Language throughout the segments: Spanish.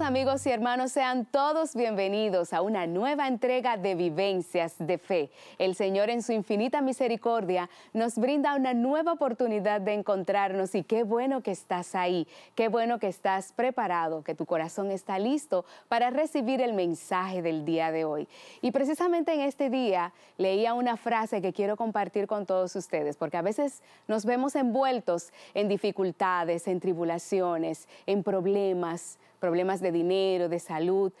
amigos y hermanos, sean todos bienvenidos a una nueva entrega de Vivencias de Fe. El Señor en su infinita misericordia nos brinda una nueva oportunidad de encontrarnos y qué bueno que estás ahí, qué bueno que estás preparado, que tu corazón está listo para recibir el mensaje del día de hoy. Y precisamente en este día leía una frase que quiero compartir con todos ustedes, porque a veces nos vemos envueltos en dificultades, en tribulaciones, en problemas problemas de dinero, de salud.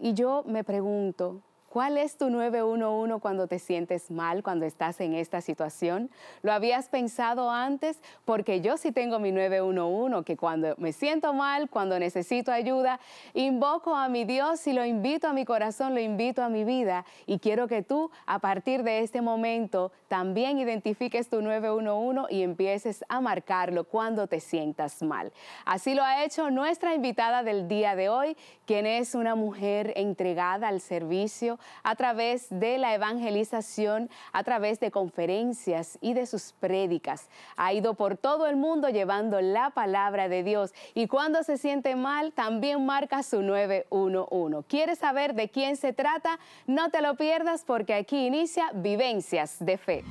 Y yo me pregunto, ¿Cuál es tu 911 cuando te sientes mal, cuando estás en esta situación? ¿Lo habías pensado antes? Porque yo sí tengo mi 911, que cuando me siento mal, cuando necesito ayuda, invoco a mi Dios y lo invito a mi corazón, lo invito a mi vida. Y quiero que tú, a partir de este momento, también identifiques tu 911 y empieces a marcarlo cuando te sientas mal. Así lo ha hecho nuestra invitada del día de hoy, quien es una mujer entregada al servicio a través de la evangelización, a través de conferencias y de sus prédicas. Ha ido por todo el mundo llevando la palabra de Dios y cuando se siente mal también marca su 911. ¿Quieres saber de quién se trata? No te lo pierdas porque aquí inicia Vivencias de Fe.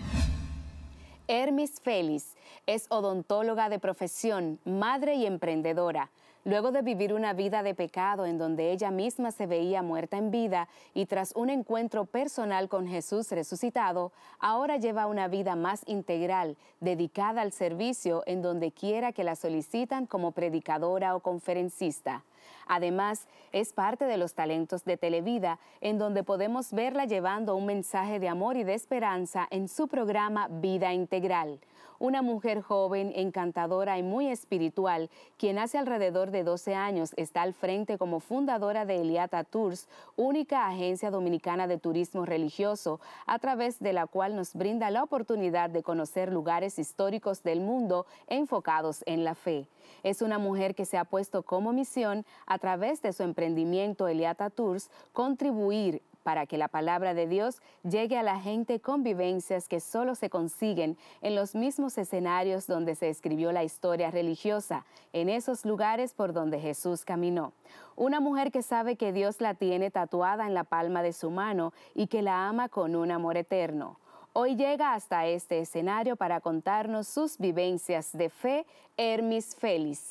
Hermes Félix Es odontóloga de profesión, madre y emprendedora. Luego de vivir una vida de pecado en donde ella misma se veía muerta en vida y tras un encuentro personal con Jesús resucitado, ahora lleva una vida más integral, dedicada al servicio en donde quiera que la solicitan como predicadora o conferencista. Además, es parte de los talentos de Televida, en donde podemos verla llevando un mensaje de amor y de esperanza en su programa Vida Integral una mujer joven, encantadora y muy espiritual, quien hace alrededor de 12 años está al frente como fundadora de Eliata Tours, única agencia dominicana de turismo religioso, a través de la cual nos brinda la oportunidad de conocer lugares históricos del mundo enfocados en la fe. Es una mujer que se ha puesto como misión, a través de su emprendimiento Eliata Tours, contribuir para que la palabra de Dios llegue a la gente con vivencias que solo se consiguen en los mismos escenarios donde se escribió la historia religiosa, en esos lugares por donde Jesús caminó. Una mujer que sabe que Dios la tiene tatuada en la palma de su mano y que la ama con un amor eterno. Hoy llega hasta este escenario para contarnos sus vivencias de fe, Hermis Félix.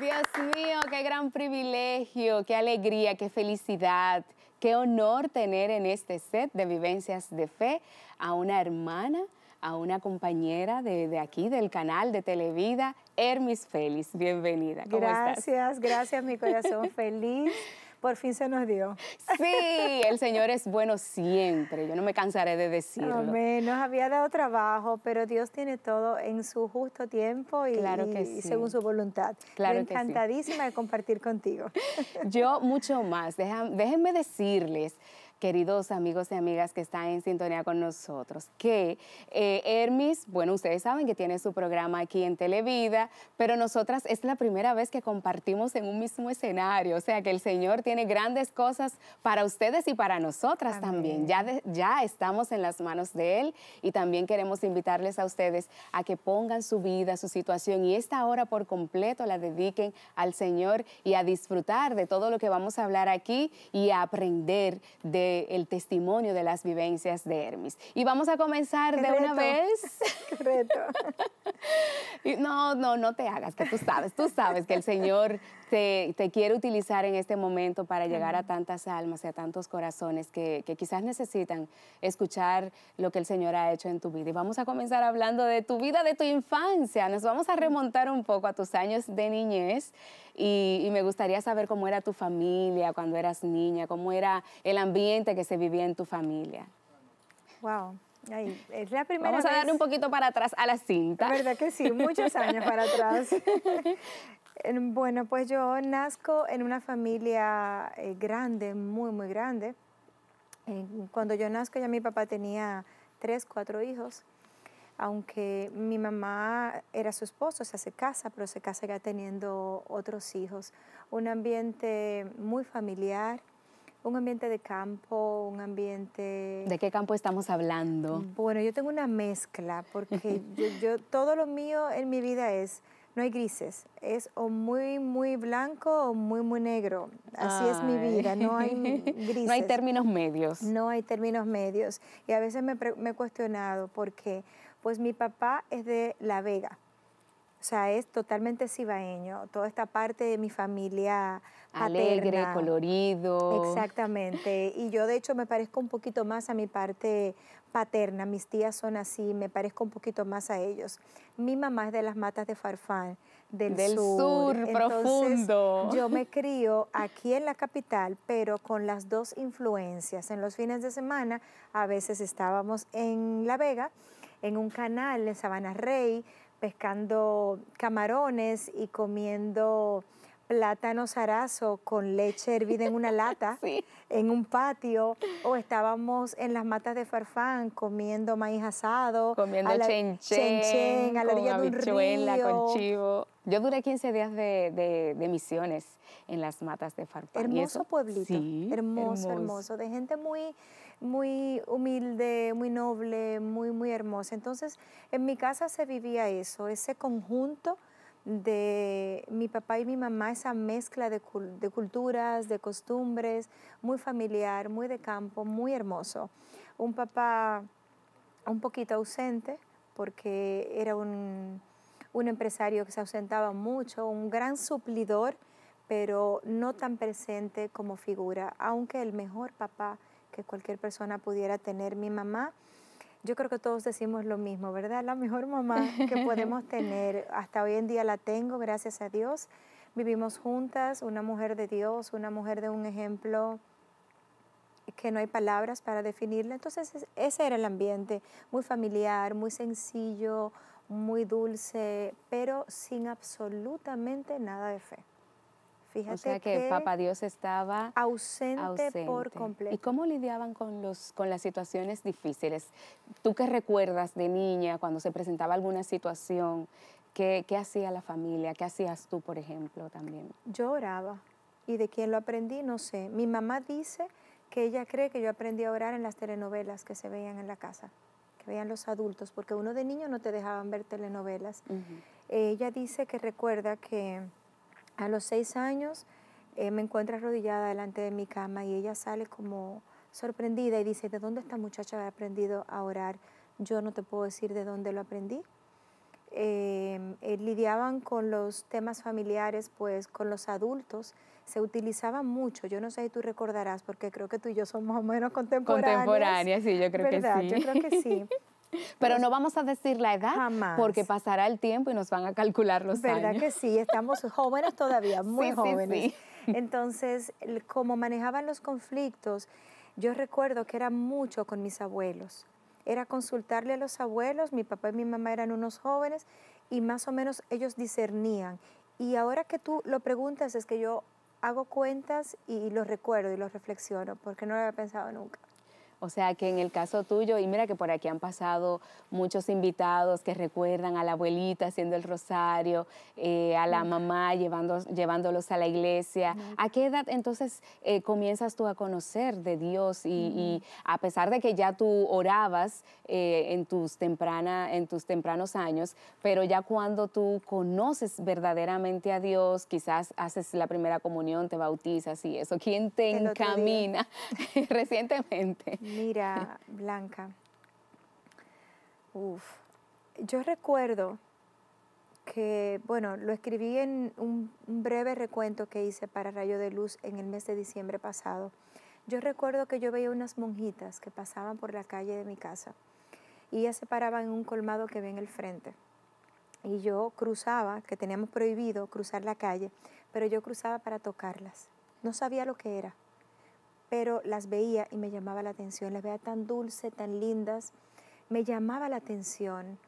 Dios mío, qué gran privilegio, qué alegría, qué felicidad, qué honor tener en este set de vivencias de fe a una hermana, a una compañera de, aquí, del canal de Televida, Hermis Félix. Bienvenida. ¿Cómo gracias, gracias, mi corazón feliz. Por fin se nos dio. Sí, el Señor es bueno siempre, yo no me cansaré de decirlo. Amén, nos había dado trabajo, pero Dios tiene todo en su justo tiempo y, según su voluntad. Claro encantadísima de compartir contigo. Yo mucho más, déjenme decirles queridos amigos y amigas que están en sintonía con nosotros, que eh, Hermes, bueno, ustedes saben que tiene su programa aquí en Televida, pero nosotras es la primera vez que compartimos en un mismo escenario, o sea que el Señor tiene grandes cosas para ustedes y para nosotras también. Ya, ya estamos en las manos de Él y también queremos invitarles a ustedes a que pongan su vida, su situación y esta hora por completo la dediquen al Señor y a disfrutar de todo lo que vamos a hablar aquí y a aprender de el testimonio de las vivencias de Hermes. Y vamos a comenzar de una vez. no, no, no te hagas, que tú sabes, tú sabes que el Señor te, quiero utilizar en este momento para llegar a tantas almas y a tantos corazones que, quizás necesitan escuchar lo que el Señor ha hecho en tu vida. Y vamos a comenzar hablando de tu vida, de tu infancia. Nos vamos a remontar un poco a tus años de niñez y, me gustaría saber cómo era tu familia cuando eras niña, cómo era el ambiente que se vivía en tu familia. Wow. es la primera Vamos a dar un poquito para atrás a la cinta. ¿Verdad que sí? Muchos años para atrás. Bueno, pues yo nazco en una familia eh, grande, muy, muy grande. cuando yo nazco ya mi papá tenía tres, cuatro hijos, aunque mi mamá era su esposo, o sea, se casa, pero se casa ya teniendo otros hijos. Un ambiente muy familiar, un ambiente de campo, un ambiente... ¿De qué campo estamos hablando? Bueno, yo tengo una mezcla, porque yo, todo lo mío en mi vida es no hay grises, es o muy, muy blanco o muy, muy negro. Así es mi vida, no hay grises. No hay términos medios. No hay términos medios. Y a veces me, me he cuestionado porque, pues mi papá es de La Vega, o sea, es totalmente cibaeño, toda esta parte de mi familia paterna. Alegre, colorido. Exactamente. Y yo de hecho me parezco un poquito más a mi parte paterna. Mis tías son así, me parezco un poquito más a ellos. Mi mamá es de las matas de Farfán, del, sur. profundo. Yo me crío aquí en la capital, pero con las dos influencias. En los fines de semana a veces estábamos en La Vega, en un canal en Sabana Rey, pescando camarones y comiendo plátanos arazo con leche hervida en una lata, en un patio, o estábamos en las matas de farfán comiendo maíz asado, comiendo chenchen, a la de un río. con chivo. Yo duré 15 días de, de, misiones en las matas de farfán. Hermoso pueblito, hermoso, hermoso, hermoso, de gente muy muy humilde, muy noble, muy, muy hermosa. Entonces, en mi casa se vivía eso, ese conjunto de mi papá y mi mamá, esa mezcla de, de culturas, de costumbres, muy familiar, muy de campo, muy hermoso. Un papá un poquito ausente, porque era un, un empresario que se ausentaba mucho, un gran suplidor, pero no tan presente como figura, aunque el mejor papá que cualquier persona pudiera tener. Mi mamá, yo creo que todos decimos lo mismo, ¿verdad? La mejor mamá que podemos tener. Hasta hoy en día la tengo, gracias a Dios. Vivimos juntas, una mujer de Dios, una mujer de un ejemplo que no hay palabras para definirla. Entonces ese era el ambiente, muy familiar, muy sencillo, muy dulce, pero sin absolutamente nada de fe o sea que, Papá Dios estaba ausente, por completo. ¿Y cómo lidiaban con, los, con las situaciones difíciles? ¿Tú qué recuerdas de niña cuando se presentaba alguna situación? ¿Qué, hacía la familia? ¿Qué hacías tú, por ejemplo, también? Yo oraba. ¿Y de quién lo aprendí? No sé. Mi mamá dice que ella cree que yo aprendí a orar en las telenovelas que se veían en la casa, que veían los adultos, porque uno de niño no te dejaban ver telenovelas. Ella dice que recuerda que a los seis años eh, me encuentra arrodillada delante de mi cama y ella sale como sorprendida y dice, ¿de dónde esta muchacha ha aprendido a orar? Yo no te puedo decir de dónde lo aprendí. Em, eh, lidiaban con los temas familiares, pues con los adultos, se utilizaba mucho. Yo no sé si tú recordarás, porque creo que tú y yo somos más o menos contemporáneas. contemporánea sí, yo creo que sí. Yo creo que sí. Pero pues no vamos a decir la edad porque pasará el tiempo y nos van a calcular los ¿verdad años. ¿Verdad que sí? Estamos jóvenes todavía, muy jóvenes. Entonces, como manejaban los conflictos, yo recuerdo que era mucho con mis abuelos. Era consultarle a los abuelos, mi papá y mi mamá eran unos jóvenes y más o menos ellos discernían. Y ahora que tú lo preguntas es que yo hago cuentas y los recuerdo y los reflexiono porque no lo había pensado nunca. O sea que en el caso tuyo, y mira que por aquí han pasado muchos invitados que recuerdan a la abuelita haciendo el rosario, eh, a la mm. mamá llevándolos a la iglesia. ¿A qué edad entonces eh, comienzas tú a conocer de Dios? Y, a pesar de que ya tú orabas eh, en, tus temprana, en tus tempranos años, pero ya cuando tú conoces verdaderamente a Dios, quizás haces la primera comunión, te bautizas y eso, ¿quién te encamina recientemente? Mira, Blanca, uf, yo recuerdo que, bueno, lo escribí en un, un, breve recuento que hice para Rayo de Luz en el mes de diciembre pasado. Yo recuerdo que yo veía unas monjitas que pasaban por la calle de mi casa y ellas se paraban en un colmado que ve en el frente. Y yo cruzaba, que teníamos prohibido cruzar la calle, pero yo cruzaba para tocarlas. No sabía lo que era, pero las veía y me llamaba la atención, las veía tan dulces, tan lindas, me llamaba la atención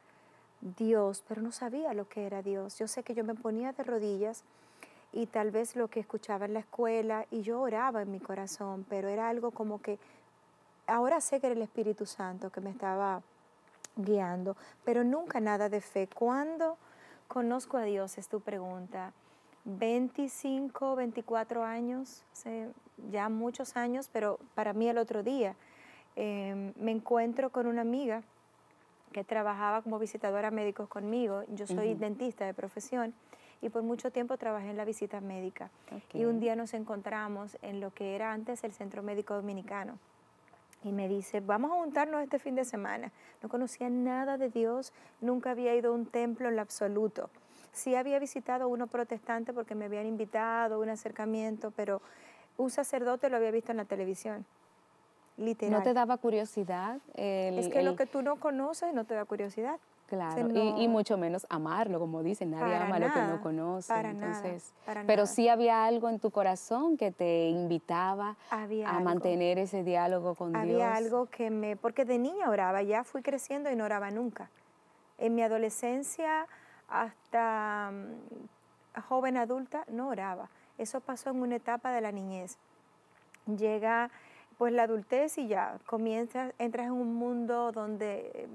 Dios, pero no sabía lo que era Dios. Yo sé que yo me ponía de rodillas y tal vez lo que escuchaba en la escuela y yo oraba en mi corazón, pero era algo como que ahora sé que era el Espíritu Santo que me estaba guiando, pero nunca nada de fe. ¿Cuándo conozco a Dios? Es tu pregunta. 25, 24 años, ya muchos años, pero para mí el otro día em, me encuentro con una amiga que trabajaba como visitadora médicos conmigo. Yo soy dentista de profesión y por mucho tiempo trabajé en la visita médica. Y un día nos encontramos en lo que era antes el Centro Médico Dominicano. Y me dice, vamos a juntarnos este fin de semana. No conocía nada de Dios, nunca había ido a un templo en lo absoluto. Sí había visitado uno protestante porque me habían invitado, un acercamiento, pero un sacerdote lo había visto en la televisión. Literal. ¿No te daba curiosidad? es que lo que tú no conoces no te da curiosidad. Claro, y, mucho menos amarlo, como dicen, nadie ama lo que no conoce. Para nada, pero sí había algo en tu corazón que te invitaba a mantener ese diálogo con Dios. Había algo que me, porque de niña oraba, ya fui creciendo y no oraba nunca. En mi adolescencia hasta mm, joven adulta no oraba. Eso pasó en una etapa de la niñez. Llega pues la adultez y ya comienzas, entras en un mundo donde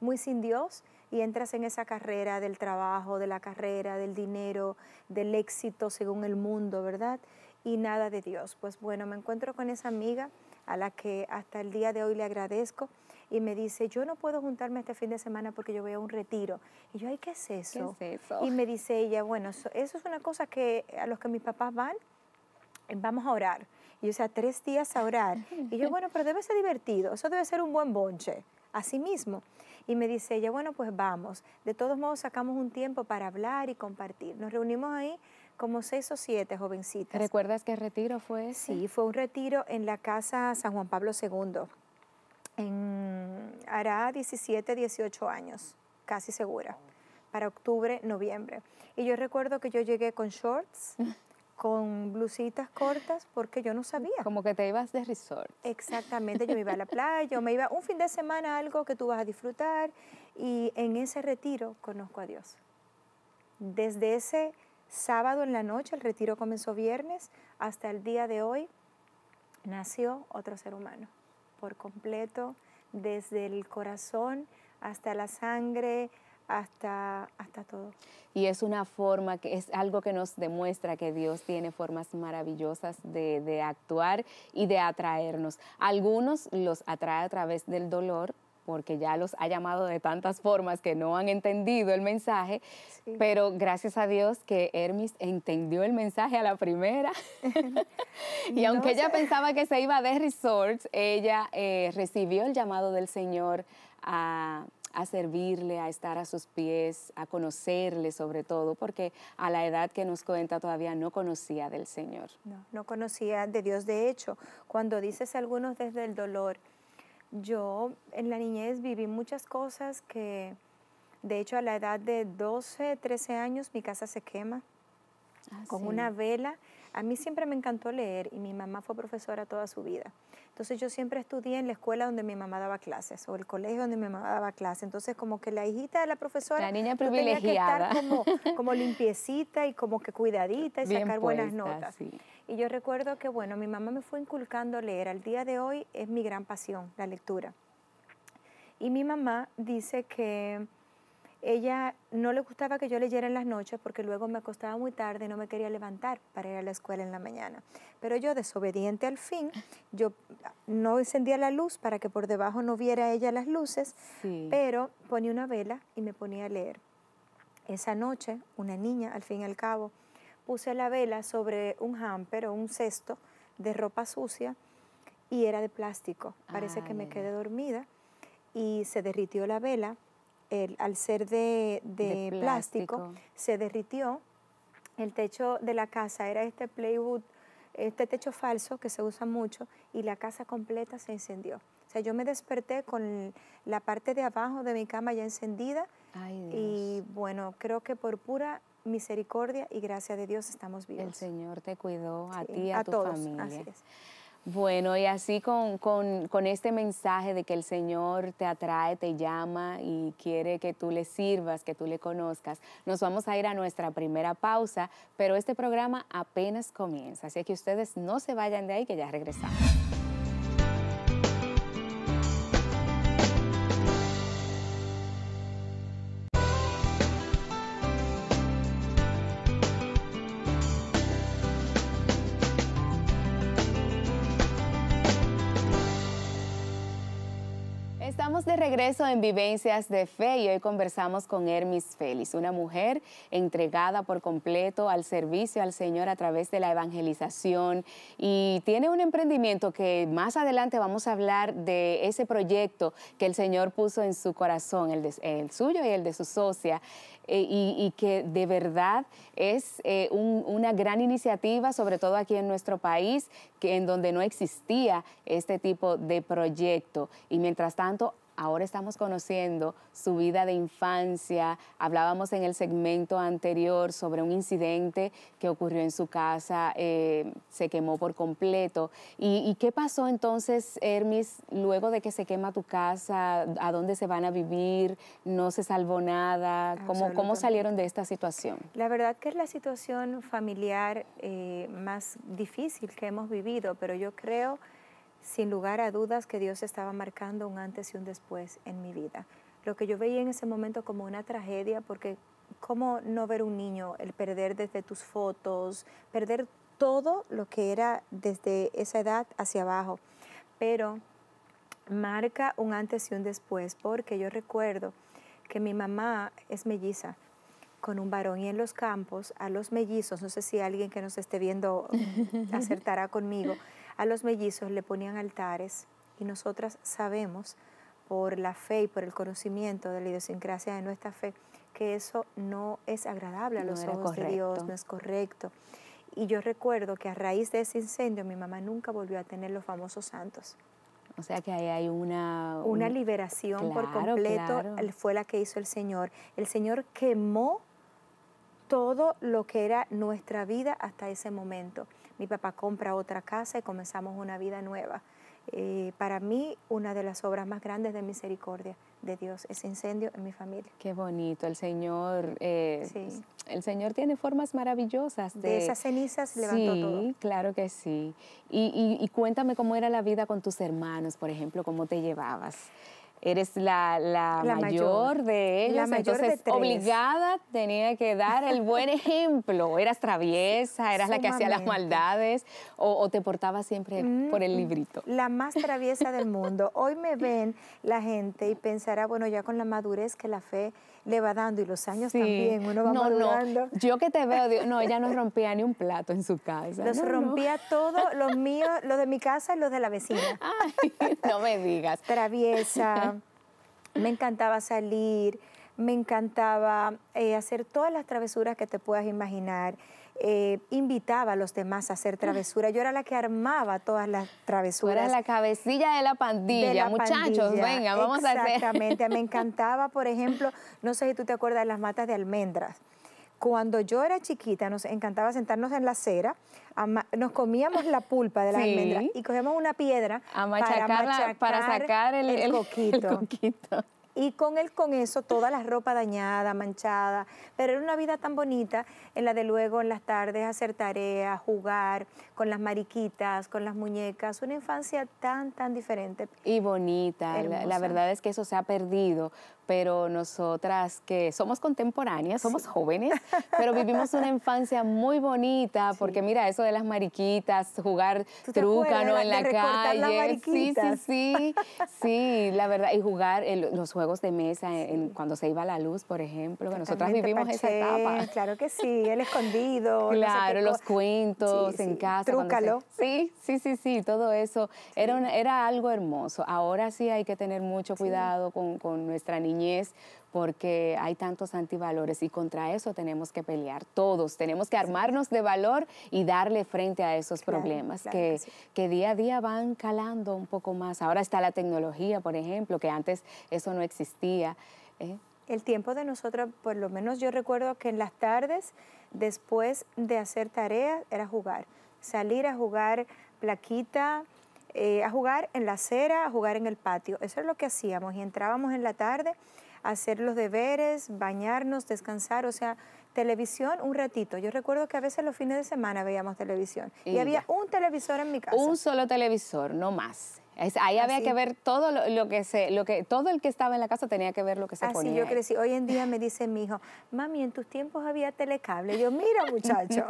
mm, muy sin Dios y entras en esa carrera del trabajo, de la carrera, del dinero, del éxito según el mundo, ¿verdad? Y nada de Dios. Pues bueno, me encuentro con esa amiga a la que hasta el día de hoy le agradezco y me dice, yo no puedo juntarme este fin de semana porque yo voy a un retiro. Y yo, ay, ¿qué es eso? Y me dice ella, bueno, eso, eso, es una cosa que a los que mis papás van, eh, vamos a orar. Y yo, o sea, tres días a orar. Y yo, bueno, pero debe ser divertido, eso debe ser un buen bonche, así mismo. Y me dice ella, bueno, pues vamos. De todos modos, sacamos un tiempo para hablar y compartir. Nos reunimos ahí como seis o siete jovencitas. ¿Recuerdas qué retiro fue? Ese? Sí, fue un retiro en la casa San Juan Pablo II en, hará 17, 18 años, casi segura, para octubre, noviembre. Y yo recuerdo que yo llegué con shorts, con blusitas cortas, porque yo no sabía. Como que te ibas de resort. Exactamente, yo me iba a la playa, me iba un fin de semana, algo que tú vas a disfrutar, y en ese retiro conozco a Dios. Desde ese sábado en la noche, el retiro comenzó viernes, hasta el día de hoy, nació otro ser humano por completo, desde el corazón hasta la sangre, hasta, hasta todo. Y es una forma, que es algo que nos demuestra que Dios tiene formas maravillosas de, de actuar y de atraernos. Algunos los atrae a través del dolor, porque ya los ha llamado de tantas formas que no han entendido el mensaje, pero gracias a Dios que Hermes entendió el mensaje a la primera. y aunque ella pensaba que se iba de resorts, ella eh, recibió el llamado del Señor a a servirle, a estar a sus pies, a conocerle sobre todo, porque a la edad que nos cuenta todavía no conocía del Señor. No, no conocía de Dios. De hecho, cuando dices algunos desde el dolor, yo en la niñez viví muchas cosas que, de hecho, a la edad de 12, 13 años, mi casa se quema ah, con una vela. A mí siempre me encantó leer y mi mamá fue profesora toda su vida. Entonces yo siempre estudié en la escuela donde mi mamá daba clases o el colegio donde mi mamá daba clases. Entonces como que la hijita de la profesora... La niña privilegiada. Tenía que estar como, limpiecita y como que cuidadita y sacar buenas notas. Y yo recuerdo que, bueno, mi mamá me fue inculcando leer. Al día de hoy es mi gran pasión, la lectura. Y mi mamá dice que ella no le gustaba que yo leyera en las noches porque luego me acostaba muy tarde y no me quería levantar para ir a la escuela en la mañana. Pero yo, desobediente al fin, yo no encendía la luz para que por debajo no viera ella las luces, pero ponía una vela y me ponía a leer. Esa noche, una niña, al fin y al cabo, puse la vela sobre un hamper o un cesto de ropa sucia y era de plástico. Parece que ah, me quedé dormida y se derritió la vela. al ser de, plástico, se derritió. El techo de la casa era este playwood, este techo falso que se usa mucho y la casa completa se encendió. O sea, yo me desperté con la parte de abajo de mi cama ya encendida y bueno, creo que por pura misericordia y gracia de Dios estamos vivos. El Señor te cuidó a ti y a, tu familia. Bueno, y así con, con, este mensaje de que el Señor te atrae, te llama y quiere que tú le sirvas, que tú le conozcas, nos vamos a ir a nuestra primera pausa, pero este programa apenas comienza, así que ustedes no se vayan de ahí, que ya regresamos. Estamos de regreso en Vivencias de Fe y hoy conversamos con Hermis Félix, una mujer entregada por completo al servicio al Señor a través de la evangelización y tiene un emprendimiento que más adelante vamos a hablar de ese proyecto que el Señor puso en su corazón, el, el suyo y el de su socia, eh, y, que de verdad es eh, una gran iniciativa, sobre todo aquí en nuestro país, que, en donde no existía este tipo de proyecto. Y mientras tanto, Ahora estamos conociendo su vida de infancia. Hablábamos en el segmento anterior sobre un incidente que ocurrió en su casa, eh, se quemó por completo. ¿Y, qué pasó entonces, Hermis, luego de que se quema tu casa? ¿A dónde se van a vivir? ¿No se salvó nada? ¿Cómo, salieron de esta situación? La verdad que es la situación familiar eh, más difícil que hemos vivido, pero yo creo sin lugar a dudas que Dios estaba marcando un antes y un después en mi vida. Lo que yo veía en ese momento como una tragedia, porque cómo no ver un niño, el perder desde tus fotos, perder todo lo que era desde esa edad hacia abajo. Pero marca un antes y un después, porque yo recuerdo que mi mamá es melliza, con un varón y en los campos, a los mellizos, no sé si alguien que nos esté viendo acertará conmigo, a los mellizos le ponían altares y nosotras sabemos por la fe y por el conocimiento de la idiosincrasia de nuestra fe que eso no es agradable a los ojos de Dios, no es correcto. Y yo recuerdo que a raíz de ese incendio mi mamá nunca volvió a tener los famosos santos. O sea que ahí hay una... Una liberación por completo fue la que hizo el Señor. El Señor quemó todo lo que era nuestra vida hasta ese momento mi papá compra otra casa y comenzamos una vida nueva. Eh, para mí, una de las obras más grandes de misericordia de Dios es incendio en mi familia. Qué bonito, el Señor, eh, el Señor tiene formas maravillosas. De, de esas cenizas levantó todo. Sí, claro que sí. Y, y cuéntame cómo era la vida con tus hermanos, por ejemplo, cómo te llevabas eres la, la, mayor, de ellos, entonces obligada tenía que dar el buen ejemplo. Eras traviesa, eras la que hacía las maldades o, te portabas siempre por el mm, librito. La más traviesa del mundo. Hoy me ven la gente y pensará, bueno, ya con la madurez que la fe le va dando y los años también, uno va no, Yo que te veo, no, ella no rompía ni un plato en su casa. Los rompía todos, los míos, los de mi casa y los de la vecina. Ay, no me digas. Traviesa, me encantaba salir, me encantaba eh, hacer todas las travesuras que te puedas imaginar. Eh, invitaba a los demás a hacer travesura. Yo era la que armaba todas las travesuras. Era la cabecilla de la pandilla, muchachos, venga, vamos a hacer. Exactamente, me encantaba, por ejemplo, no sé si tú te acuerdas de las matas de almendras cuando yo era chiquita nos encantaba sentarnos en la acera, nos comíamos la pulpa de las almendra almendras y cogíamos una piedra para, sacar el, el El coquito y con él con eso, toda la ropa dañada, manchada, pero era una vida tan bonita en la de luego en las tardes hacer tareas, jugar con las mariquitas, con las muñecas, una infancia tan, tan diferente. Y bonita, la, verdad es que eso se ha perdido pero nosotras que somos contemporáneas, somos jóvenes, pero vivimos una infancia muy bonita, porque mira, eso de las mariquitas, jugar trúcano en la calle. sí, sí, sí. sí, la verdad, y jugar los juegos de mesa cuando se iba la luz, por ejemplo, que nosotras vivimos esa etapa. Claro que sí, el escondido. Claro, los cuentos en casa. Trúcalo. sí, sí, sí, sí, todo eso. Era, era algo hermoso. Ahora sí hay que tener mucho cuidado con nuestra niña es porque hay tantos antivalores y contra eso tenemos que pelear todos, tenemos que armarnos de valor y darle frente a esos problemas que, que, día a día van calando un poco más. Ahora está la tecnología, por ejemplo, que antes eso no existía. ¿eh? El tiempo de nosotros, por lo menos yo recuerdo que en las tardes, después de hacer tareas, era jugar, salir a jugar plaquita, eh, a jugar en la acera, a jugar en el patio. Eso es lo que hacíamos y entrábamos en la tarde a hacer los deberes, bañarnos, descansar, o sea, televisión un ratito. Yo recuerdo que a veces los fines de semana veíamos televisión y, y había un televisor en mi casa. Un solo televisor, no más ahí había que ver todo lo, que se, lo que, todo el que estaba en la casa tenía que ver lo que se ponía. Así yo crecí. Hoy en día me dice mi hijo, mami, en tus tiempos había telecable. yo, mira, muchacho.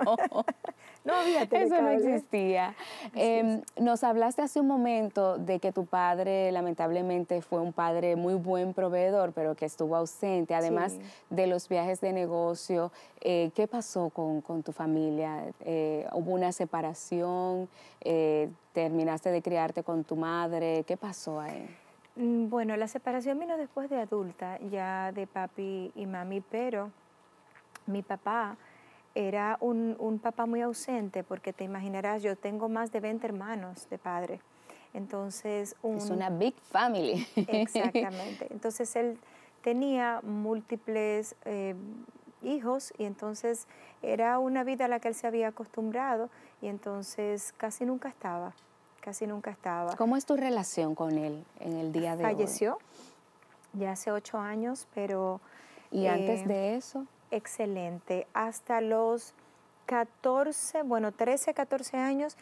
no. había telecable. Eso no existía. Em, nos hablaste hace un momento de que tu padre, lamentablemente, fue un padre muy buen proveedor, pero que estuvo ausente. Además de los viajes de negocio, eh, ¿qué pasó con, tu familia? Eh, ¿Hubo una separación? Eh, terminaste de criarte con tu madre, ¿qué pasó ahí? Mm, bueno, la separación vino después de adulta, ya de papi y mami, pero mi papá era un, papá muy ausente, porque te imaginarás, yo tengo más de 20 hermanos de padre. Entonces, es una big family. Exactamente. Entonces él tenía múltiples eh, hijos y entonces era una vida a la que él se había acostumbrado y entonces casi nunca estaba, casi nunca estaba. ¿Cómo es tu relación con él en el día de hoy? Falleció ya hace ocho años, pero... ¿Y antes eh, de eso? Excelente, hasta los 14, bueno, 13, 14 años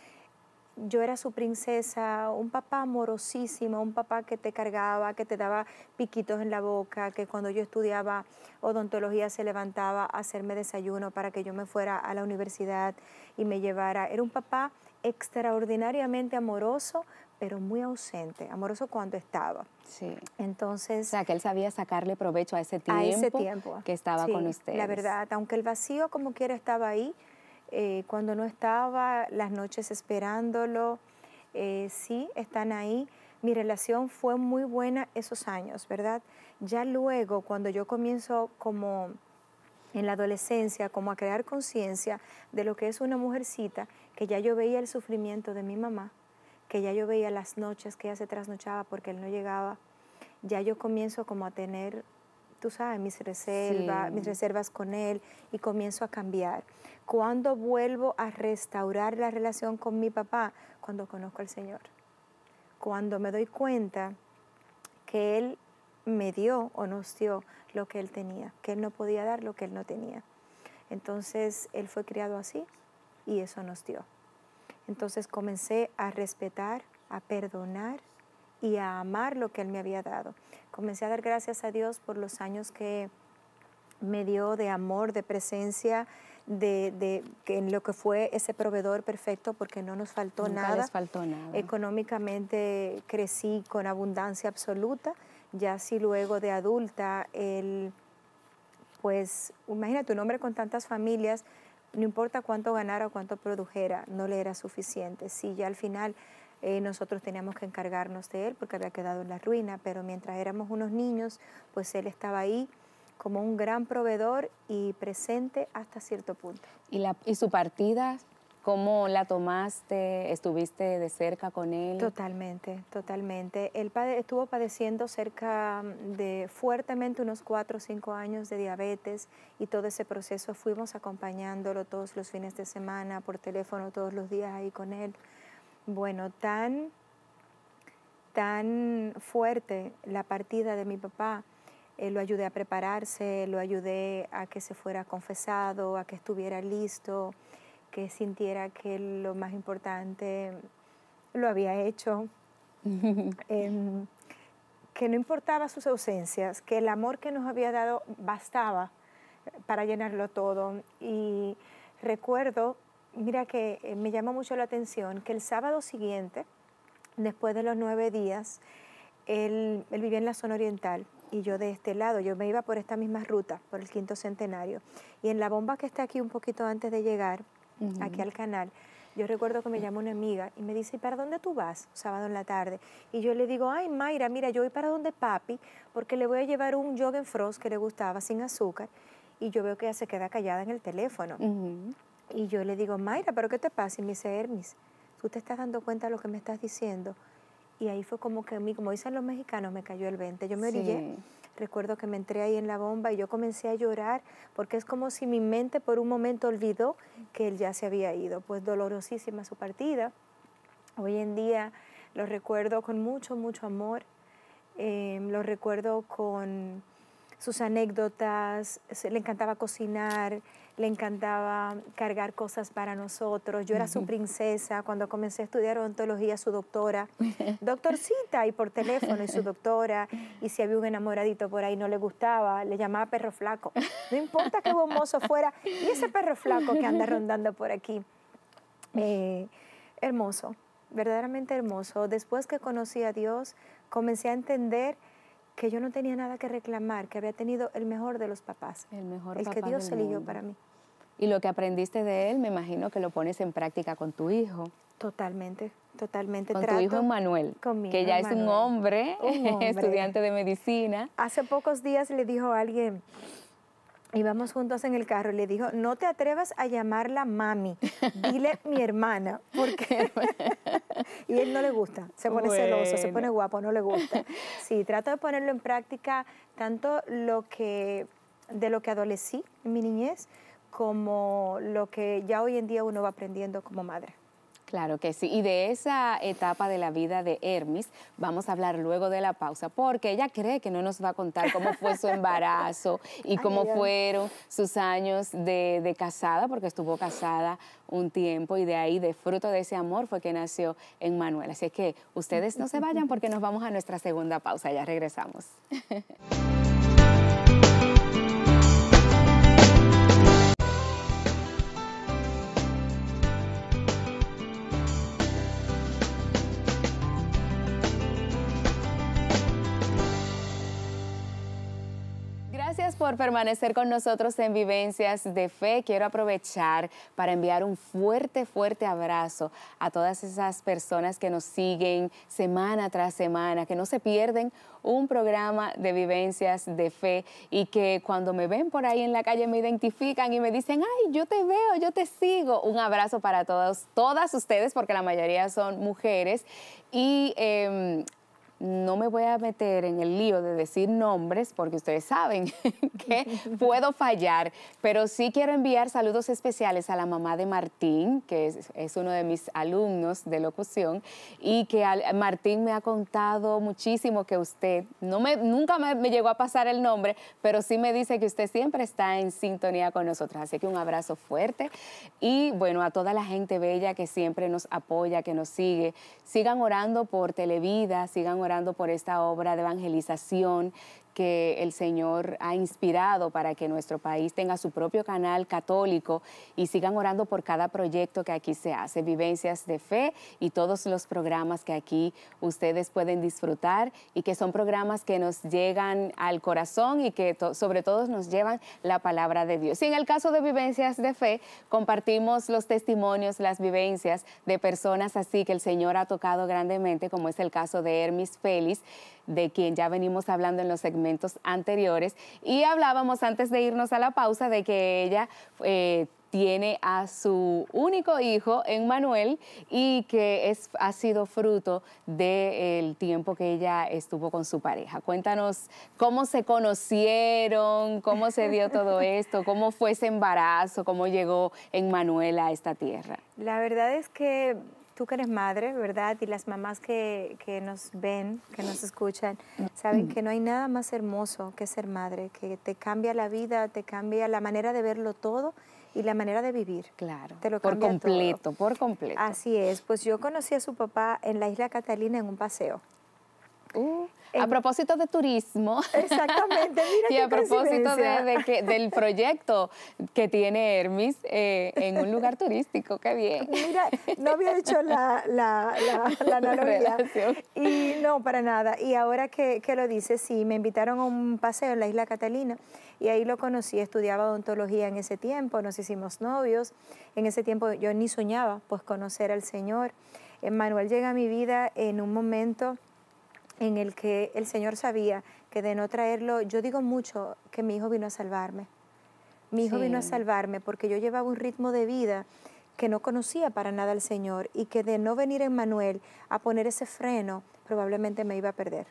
yo era su princesa, un papá amorosísimo, un papá que te cargaba, que te daba piquitos en la boca, que cuando yo estudiaba odontología se levantaba a hacerme desayuno para que yo me fuera a la universidad y me llevara. Era un papá extraordinariamente amoroso, pero muy ausente, amoroso cuando estaba. Sí. Entonces. O sea, que él sabía sacarle provecho a ese tiempo, ese tiempo. que estaba con usted. La verdad, aunque el vacío como quiera estaba ahí, eh, cuando no estaba, las noches esperándolo, eh, sí, están ahí. Mi relación fue muy buena esos años, ¿verdad? Ya luego, cuando yo comienzo como en la adolescencia, como a crear conciencia de lo que es una mujercita, que ya yo veía el sufrimiento de mi mamá, que ya yo veía las noches que ella se trasnochaba porque él no llegaba, ya yo comienzo como a tener tú sabes, mis reservas, mis reservas con Él y comienzo a cambiar. cuando vuelvo a restaurar la relación con mi papá? Cuando conozco al Señor. Cuando me doy cuenta que Él me dio o nos dio lo que Él tenía, que Él no podía dar lo que Él no tenía. Entonces Él fue criado así y eso nos dio. Entonces comencé a respetar, a perdonar, y a amar lo que Él me había dado. Comencé a dar gracias a Dios por los años que me dio de amor, de presencia, de, que en lo que fue ese proveedor perfecto porque no nos faltó Nunca nada. Les faltó nada. Económicamente crecí con abundancia absoluta, ya así luego de adulta, él, pues imagínate un hombre con tantas familias, no importa cuánto ganara o cuánto produjera, no le era suficiente. Si ya al final eh, nosotros teníamos que encargarnos de él porque había quedado en la ruina, pero mientras éramos unos niños, pues él estaba ahí como un gran proveedor y presente hasta cierto punto. ¿Y, su partida? ¿Cómo la tomaste? ¿Estuviste de cerca con él? Totalmente, totalmente. Él estuvo padeciendo cerca mm, de fuertemente unos cuatro o cinco años de diabetes y todo ese proceso fuimos acompañándolo todos los fines de semana, por teléfono todos los días ahí con él bueno, tan, tan fuerte la partida de mi papá. Eh, lo ayudé a prepararse, lo ayudé a que se fuera confesado, a que estuviera listo, que sintiera que lo más importante lo había hecho, em, que no importaba sus ausencias, que el amor que nos había dado bastaba para llenarlo todo. Y recuerdo mira que eh, me llama mucho la atención que el sábado siguiente, después de los nueve días, él, vivía en la zona oriental y yo de este lado, yo me iba por esta misma ruta, por el quinto centenario. Y en la bomba que está aquí un poquito antes de llegar, aquí al canal, yo recuerdo que me llama una amiga y me dice, para dónde tú vas sábado en la tarde? Y yo le digo, ay Mayra, mira, yo voy para donde papi porque le voy a llevar un en frost que le gustaba sin azúcar. Y yo veo que ella se queda callada en el teléfono. Y yo le digo, Mayra, ¿pero qué te pasa? Y me dice, Hermes, tú te estás dando cuenta de lo que me estás diciendo. Y ahí fue como que a mí, como dicen los mexicanos, me cayó el 20. Yo me orillé. Recuerdo que me entré ahí en la bomba y yo comencé a llorar porque es como si mi mente por un momento olvidó que él ya se había ido. Pues dolorosísima su partida. Hoy en día lo recuerdo con mucho, mucho amor. Em, lo recuerdo con sus anécdotas. Le encantaba cocinar le encantaba cargar cosas para nosotros. Yo era su princesa cuando comencé a estudiar odontología, su doctora, doctorcita y por teléfono y su doctora. Y si había un enamoradito por ahí no le gustaba, le llamaba perro flaco. No importa qué mozo fuera. Y ese perro flaco que anda rondando por aquí. Eh, hermoso, verdaderamente hermoso. Después que conocí a Dios, comencé a entender que yo no tenía nada que reclamar, que había tenido el mejor de los papás. El mejor El que Dios eligió para mí. Y lo que aprendiste de él, me imagino que lo pones en práctica con tu hijo. Totalmente, totalmente. Con tu hijo Manuel, que ya es un hombre, un hombre. estudiante de medicina. Hace pocos días le dijo a alguien, vamos juntos en el carro y le dijo, no te atrevas a llamarla mami, dile mi hermana, porque... y él no le gusta, se pone celoso, se pone guapo, no le gusta. Sí, trato de ponerlo en práctica tanto lo que, de lo que adolecí en mi niñez como lo que ya hoy en día uno va aprendiendo como madre. Claro que sí. Y de esa etapa de la vida de Hermes vamos a hablar luego de la pausa, porque ella cree que no nos va a contar cómo fue su embarazo y cómo fueron sus años de, casada, porque estuvo casada un tiempo y de ahí, de fruto de ese amor, fue que nació en Manuel. Así que ustedes no se vayan porque nos vamos a nuestra segunda pausa. Ya regresamos. por permanecer con nosotros en Vivencias de Fe. Quiero aprovechar para enviar un fuerte, fuerte abrazo a todas esas personas que nos siguen semana tras semana, que no se pierden un programa de Vivencias de Fe y que cuando me ven por ahí en la calle me identifican y me dicen, ay, yo te veo, yo te sigo. Un abrazo para todos, todas ustedes, porque la mayoría son mujeres. Y em, no me voy a meter en el lío de decir nombres porque ustedes saben que puedo fallar, pero sí quiero enviar saludos especiales a la mamá de Martín, que es, uno de mis alumnos de locución, y que Martín me ha contado muchísimo que usted, no me, nunca me, me llegó a pasar el nombre, pero sí me dice que usted siempre está en sintonía con nosotros, así que un abrazo fuerte y bueno, a toda la gente bella que siempre nos apoya, que nos sigue, sigan orando por Televida, sigan orando por esta obra de evangelización que el Señor ha inspirado para que nuestro país tenga su propio canal católico y sigan orando por cada proyecto que aquí se hace, vivencias de fe y todos los programas que aquí ustedes pueden disfrutar y que son programas que nos llegan al corazón y que sobre todo nos llevan la palabra de Dios. Y en el caso de vivencias de fe, compartimos los testimonios, las vivencias de personas así que el Señor ha tocado grandemente, como es el caso de Hermes Félix, de quien ya venimos hablando en los segmentos anteriores y hablábamos antes de irnos a la pausa de que ella... Eh, tiene a su único hijo en Manuel y que es, ha sido fruto del tiempo que ella estuvo con su pareja. Cuéntanos cómo se conocieron, cómo se dio todo esto, cómo fue ese embarazo, cómo llegó en Manuel a esta tierra. La verdad es que tú que eres madre, ¿verdad? Y las mamás que, nos ven, que nos escuchan, mm. saben mm. que no hay nada más hermoso que ser madre, que te cambia la vida, te cambia la manera de verlo todo y la manera de vivir. Claro. Te lo por completo, por completo. Así es. Pues yo conocí a su papá en la isla Catalina en un paseo. Uh. A propósito de turismo. Exactamente, mira Y a propósito del proyecto que tiene Hermes eh, en un lugar turístico, qué bien. Mira, no había hecho la, la, analogía. Y no, para nada. Y ahora que, lo dice sí, me invitaron a un paseo en la isla Catalina y ahí lo conocí, estudiaba odontología en ese tiempo, nos hicimos novios, en ese tiempo yo ni soñaba pues conocer al Señor. Manuel llega a mi vida en un momento en el que el Señor sabía que de no traerlo, yo digo mucho que mi hijo vino a salvarme. Mi hijo vino a salvarme porque yo llevaba un ritmo de vida que no conocía para nada al Señor y que de no venir en Manuel a poner ese freno, probablemente me iba a perder.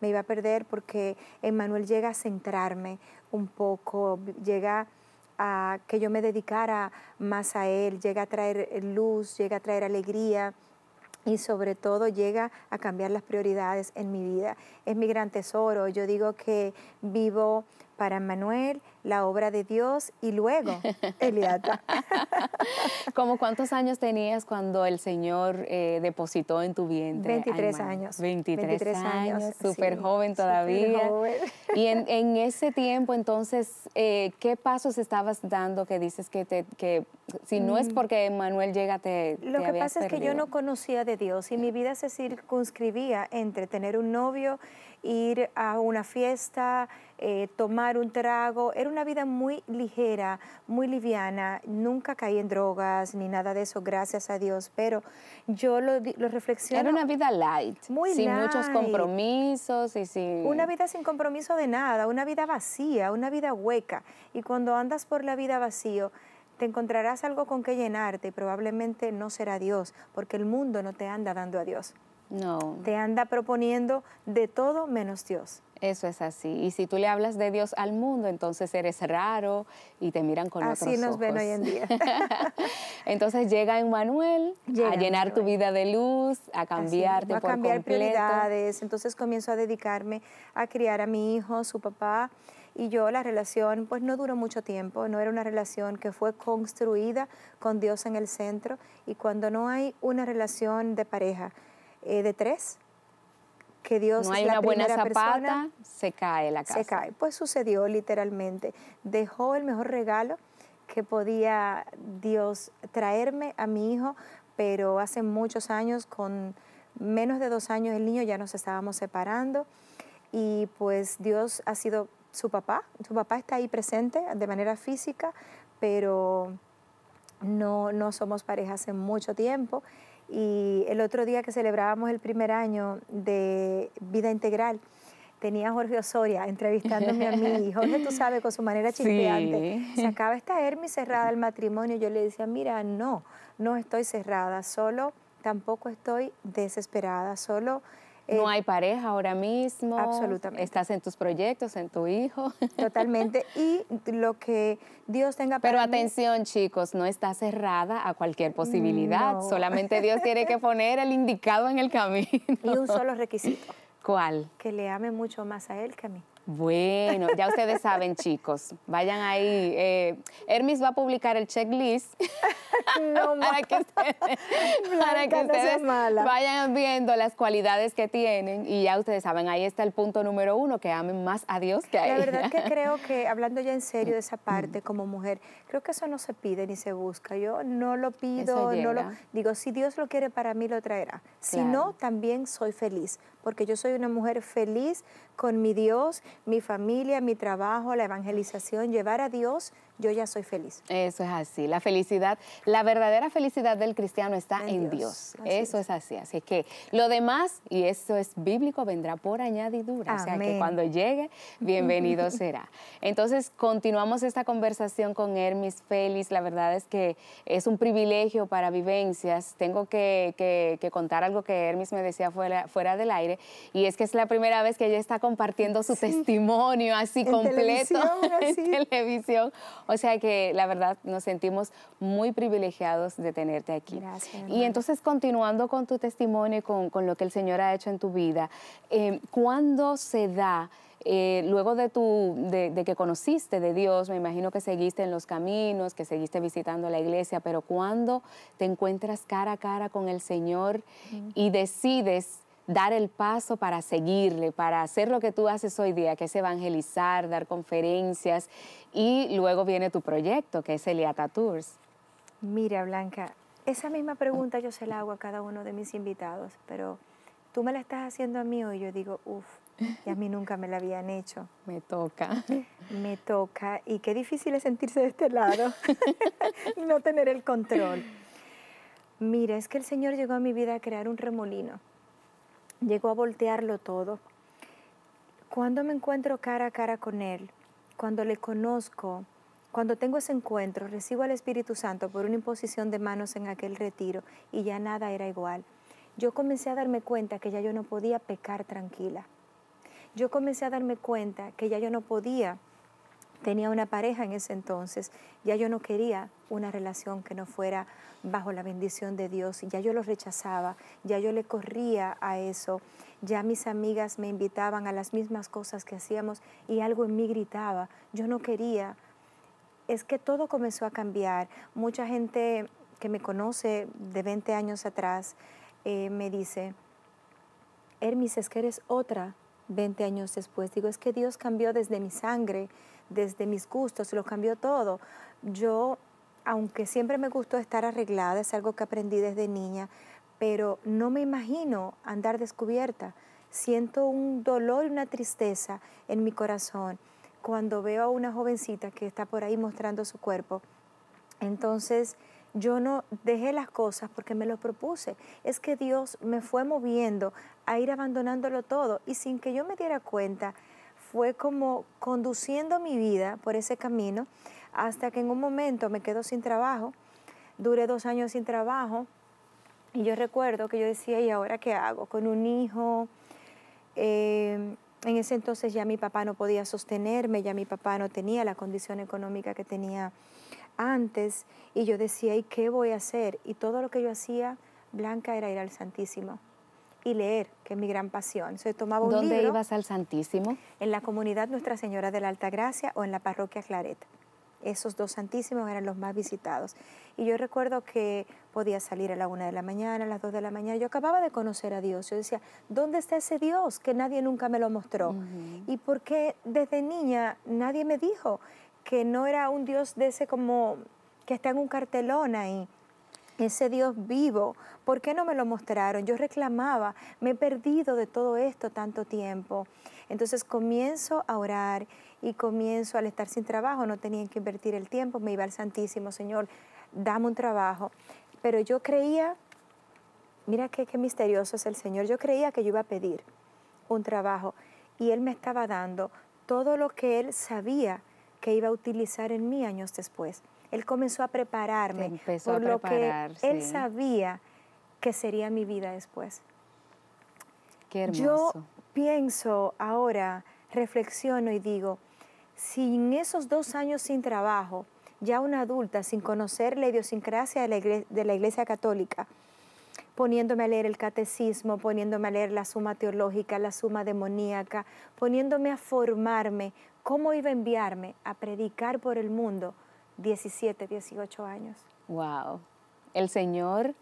Me iba a perder porque Emmanuel llega a centrarme un poco, llega a que yo me dedicara más a Él, llega a traer luz, llega a traer alegría, y sobre todo llega a cambiar las prioridades en mi vida. Es mi gran tesoro. Yo digo que vivo para Manuel, la obra de Dios y luego Eliata. ¿Cómo cuántos años tenías cuando el Señor eh, depositó en tu vientre? 23 años. 23, años, súper joven todavía. Y en, ese tiempo, entonces, eh, ¿qué pasos estabas dando que dices que, que si no es mm. porque Manuel llega, te... Lo que pasa es que yo no conocía de Dios y mi vida se circunscribía entre tener un novio, ir a una fiesta, eh, tomar un trago. Era una una vida muy ligera, muy liviana, nunca caí en drogas ni nada de eso, gracias a Dios, pero yo lo, lo reflexiono. Era una vida light, muy sin muchos compromisos y sin... Una vida sin compromiso de nada, una vida vacía, una vida hueca. Y cuando andas por la vida vacío, te encontrarás algo con que llenarte y probablemente no será Dios, porque el mundo no te anda dando a Dios. No. Te anda proponiendo de todo menos Dios. Eso es así. Y si tú le hablas de Dios al mundo, entonces eres raro y te miran con así otros ojos. Así nos ven hoy en día. entonces llega Emmanuel a llenar tu vida de luz, a cambiarte por a cambiar prioridades. Entonces comienzo a dedicarme a criar a mi hijo, su papá y yo la relación pues no duró mucho tiempo, no era una relación que fue construida con Dios en el centro y cuando no hay una relación de pareja eh, de tres, que Dios no hay la una buena zapata, se cae la casa. Se cae. Pues sucedió literalmente. Dejó el mejor regalo que podía Dios traerme a mi hijo, pero hace muchos años, con menos de dos años el niño, ya nos estábamos separando y pues Dios ha sido su papá, su papá está ahí presente de manera física, pero no, no somos pareja hace mucho tiempo y el otro día que celebrábamos el primer año de vida integral, tenía Jorge Osoria entrevistándome a mí. Y Jorge, tú sabes, con su manera chispeante, se sacaba esta Hermi cerrada al matrimonio. Yo le decía, mira, no, no estoy cerrada, solo tampoco estoy desesperada, solo eh, no hay pareja ahora mismo. Absolutamente. Estás en tus proyectos, en tu hijo. Totalmente. Y lo que Dios tenga para Pero atención, chicos, no está cerrada a cualquier posibilidad. Solamente Dios tiene que poner el indicado en el camino. Y un solo requisito. ¿Cuál? Que le ame mucho más a él que a mí. Bueno, ya ustedes saben, chicos. Vayan ahí. Eh, Hermes va a publicar el checklist no, para que ustedes, para que ustedes vayan viendo las cualidades que tienen. Y ya ustedes saben, ahí está el punto número uno, que amen más a Dios que a La verdad que creo que, hablando ya en serio de esa parte como mujer, creo que eso no se pide ni se busca. Yo no lo pido, no lo... Digo, si Dios lo quiere para mí, lo traerá. Si no, también soy feliz porque yo soy una mujer feliz con mi Dios, mi familia, mi trabajo, la evangelización, llevar a Dios, yo ya soy feliz. Eso es así, la felicidad, la verdadera felicidad del cristiano está en, Dios. Eso es. así, así que lo demás, y eso es bíblico, vendrá por añadidura, o sea que cuando llegue, bienvenido será. Entonces, continuamos esta conversación con Hermes Félix, la verdad es que es un privilegio para vivencias, tengo que, contar algo que Hermes me decía fuera del aire, y es que es la primera vez que ella está compartiendo su testimonio así completo televisión, en televisión. O sea que la verdad nos sentimos muy privilegiados de tenerte aquí. Gracias. Y entonces continuando con tu testimonio y con, lo que el Señor ha hecho en tu vida, em, ¿cuándo se da? Eh, luego de, tu, de, que conociste de Dios, me imagino que seguiste en los caminos, que seguiste visitando la iglesia, pero cuándo te encuentras cara a cara con el Señor y decides dar el paso para seguirle, para hacer lo que tú haces hoy día, que es evangelizar, dar conferencias y luego viene tu proyecto, que es Eliata Tours? Mira, Blanca, esa misma pregunta yo se la hago a cada uno de mis invitados, pero tú me la estás haciendo a mí hoy, yo digo, uff, y a mí nunca me la habían hecho. Me toca. Me toca, y qué difícil es sentirse de este lado no tener el control. Mira, es que el Señor llegó a mi vida a crear un remolino llegó a voltearlo todo. Cuando me encuentro cara a cara con Él, cuando le conozco, cuando tengo ese encuentro, recibo al Espíritu Santo por una imposición de manos en aquel retiro y ya nada era igual. Yo comencé a darme cuenta que ya yo no podía pecar tranquila. Yo comencé a darme cuenta que ya yo no podía tenía una pareja en ese entonces, ya yo no quería una relación que no fuera bajo la bendición de Dios, ya yo lo rechazaba, ya yo le corría a eso, ya mis amigas me invitaban a las mismas cosas que hacíamos y algo en mí gritaba, yo no quería. Es que todo comenzó a cambiar. Mucha gente que me conoce de 20 años atrás eh, me dice, Hermes, es que eres otra 20 años después. Digo, es que Dios cambió desde mi sangre, desde mis gustos, lo cambió todo. Yo, aunque siempre me gustó estar arreglada, es algo que aprendí desde niña, pero no me imagino andar descubierta. Siento un dolor y una tristeza en mi corazón cuando veo a una jovencita que está por ahí mostrando su cuerpo. Entonces, yo no dejé las cosas porque me lo propuse. Es que Dios me fue moviendo a ir abandonándolo todo y sin que yo me diera cuenta, fue como conduciendo mi vida por ese camino hasta que en un momento me quedo sin trabajo, duré dos años sin trabajo y yo recuerdo que yo decía, ¿y ahora qué hago? Con un hijo, em, en ese entonces ya mi papá no podía sostenerme, ya mi papá no tenía la condición económica que tenía antes y yo decía, ¿y qué voy a hacer? Y todo lo que yo hacía, Blanca, era ir al Santísimo y leer, que es mi gran pasión. Entonces tomaba un ¿Dónde ibas al Santísimo? En la comunidad Nuestra Señora de la Alta Gracia o en la parroquia Claret. Esos dos santísimos eran los más visitados. Y yo recuerdo que podía salir a la una de la mañana, a las dos de la mañana. Yo acababa de conocer a Dios. Yo decía, ¿dónde está ese Dios que nadie nunca me lo mostró? y por qué desde niña nadie me dijo que no era un Dios de ese como que está en un cartelón ahí ese Dios vivo, ¿por qué no me lo mostraron? Yo reclamaba, me he perdido de todo esto tanto tiempo. Entonces comienzo a orar y comienzo al estar sin trabajo, no tenía que invertir el tiempo, me iba al Santísimo, Señor, dame un trabajo. Pero yo creía, mira qué, qué misterioso es el Señor, yo creía que yo iba a pedir un trabajo y Él me estaba dando todo lo que Él sabía que iba a utilizar en mí años después. Él comenzó a prepararme por lo que Él sabía que sería mi vida después. Yo pienso ahora, reflexiono y digo, si en esos dos años sin trabajo, ya una adulta, sin conocer la idiosincrasia de de la iglesia católica, poniéndome a leer el catecismo, poniéndome a leer la suma teológica, la suma demoníaca, poniéndome a formarme, cómo iba a enviarme a predicar por el mundo 17, 18 años. Wow. El Señor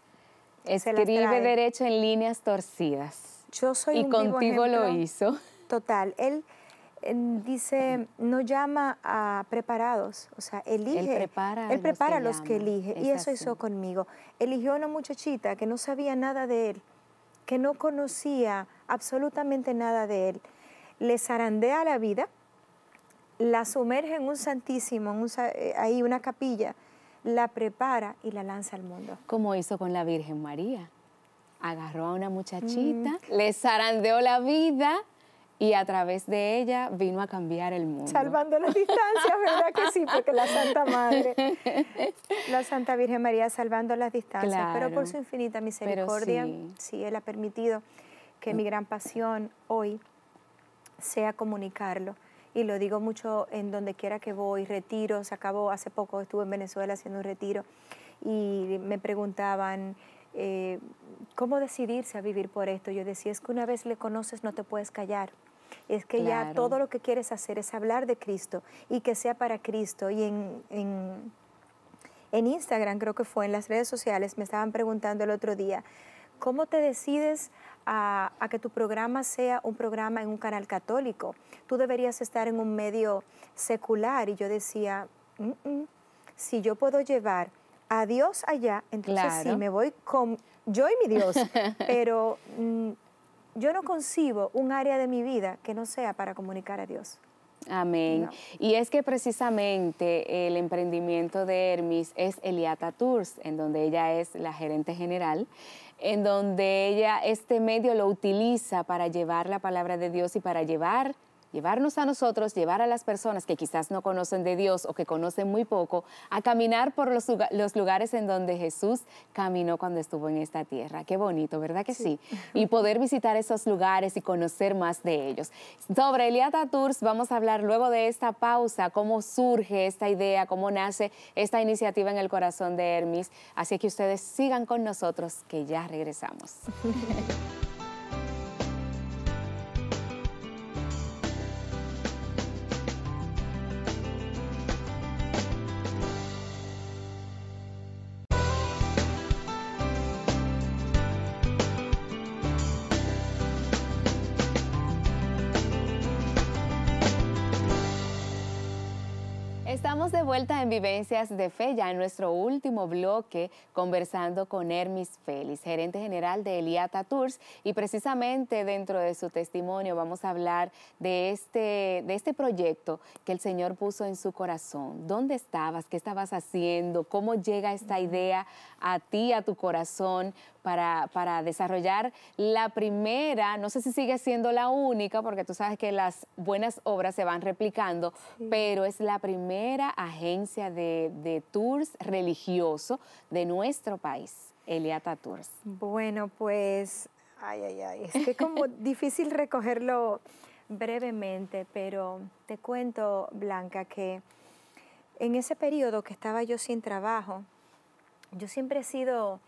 escribe derecho en líneas torcidas. Yo soy y contigo lo hizo. Total. Él dice, no llama a preparados, o sea, elige. Él prepara, a los, que, elige. y eso hizo conmigo. Eligió a una muchachita que no sabía nada de él, que no conocía absolutamente nada de él. Le zarandea la vida, la sumerge en un santísimo, en eh, ahí una capilla, la prepara y la lanza al mundo. Como hizo con la Virgen María. Agarró a una muchachita, mm. le zarandeó la vida y a través de ella vino a cambiar el mundo. Salvando las distancias, ¿verdad que sí? Porque la Santa Madre, la Santa Virgen María salvando las distancias, pero por su infinita misericordia, sí. sí, Él ha permitido que mi gran pasión hoy sea comunicarlo y lo digo mucho en donde quiera que voy, retiros, acabo, hace poco estuve en Venezuela haciendo un retiro y me preguntaban, eh, ¿cómo decidirse a vivir por esto? Yo decía, es que una vez le conoces no te puedes callar. Es que ya todo lo que quieres hacer es hablar de Cristo y que sea para Cristo. Y en, en, en Instagram creo que fue, en las redes sociales, me estaban preguntando el otro día, ¿Cómo te decides a, que tu programa sea un programa en un canal católico? Tú deberías estar en un medio secular. Y yo decía, si yo puedo llevar a Dios allá, entonces sí, me voy con yo y mi Dios. Pero mm, yo no concibo un área de mi vida que no sea para comunicar a Dios. Amén. Y es que precisamente el emprendimiento de Hermes es Eliata Tours, en donde ella es la gerente general en donde ella este medio lo utiliza para llevar la palabra de Dios y para llevar llevarnos a nosotros, llevar a las personas que quizás no conocen de Dios o que conocen muy poco, a caminar por los, lugares en donde Jesús caminó cuando estuvo en esta tierra. Qué bonito, ¿verdad que sí? Y poder visitar esos lugares y conocer más de ellos. Sobre Eliata Tours vamos a hablar luego de esta pausa, cómo surge esta idea, cómo nace esta iniciativa en el corazón de Hermes. Así que ustedes sigan con nosotros que ya regresamos. planeta Vivencias de Fe, ya en nuestro último bloque, conversando con Hermis Félix, gerente general de Eliata Tours, y precisamente dentro de su testimonio vamos a hablar de este, de este proyecto que el Señor puso en su corazón. ¿Dónde estabas? ¿Qué estabas haciendo? ¿Cómo llega esta idea a ti, a tu corazón, para, para desarrollar la primera? No sé si sigue siendo la única, porque tú sabes que las buenas obras se van replicando, pero es la primera agencia de, tours religioso de nuestro país, Eliata Tours. Bueno, pues, ay, ay, ay, es que como difícil recogerlo brevemente, pero te cuento, Blanca, que en ese periodo que estaba yo sin trabajo, yo siempre he sido